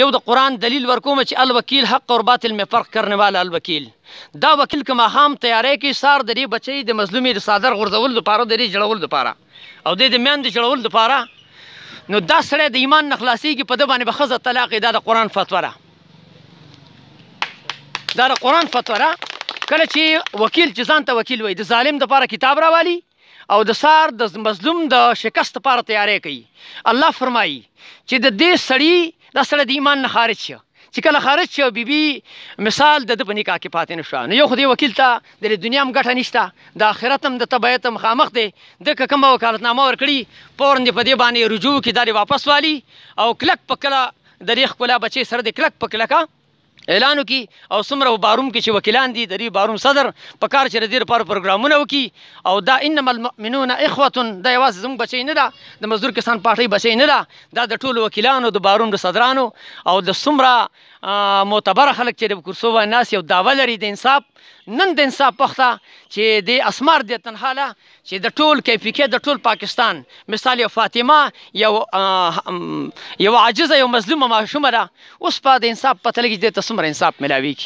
یو د قران دلیل ورکوم چې الوکیل حق او باطل می فرق کرنے والا الوکیل دا وکیل کما هم تیارې کې سار د دې بچي د مظلومي د صادر غرزول لپاره د دې جړول لپاره او د دې میاند جړول لپاره نو دا سره د ایمان نخلاصي کې په د باندې بخزه طلاق دا د قران فتوا را دا د قران فتوا را کله چې وکیل چې ځان ته وکیل وي د ظالم د لپاره کتاب راوالي او د سار د مظلوم د شکست لپاره تیارې کوي الله فرمایي چې د دې سړی دا سړی د ایمان نه خارج شو چې کله خارج شو بیبي بی مثال د په نکاح کې پاتې نشو نو یو خدای وکیل ته د دنیا هم ګټه نشته د آخرت هم د تبعیت مخامخ دی د کومه وکالتنامه ورکړي پورند په دې باندې رجوع کې دا واپس والی او کلک پکړه د ریخ کولا بچي سره د کلک پکلکا اعلان وکي او څومره باروم کې چې وکیلان دي د دې باروم صدر په کار چې ردیر پر پروګرامونه وکي او دا انما المؤمنون اخوه دا یوازې زموږ بچی نه ده د مزدور کسان پارټي بچی نه ده دا د ټولو وکیلانو د باروم د صدرانو او د څومره معتبر خلک چې د کرسو باندې ناس یو داوا لري د انصاف نن د انصاف پخته چې د اسمار د تنحاله چې د ټول کیفیت د ټول پاکستان مثال یو فاطمه یو یو عاجزه یو مظلومه ماشومه ده اوس په د انصاف پته لګي د تسمر انصاف ملاوي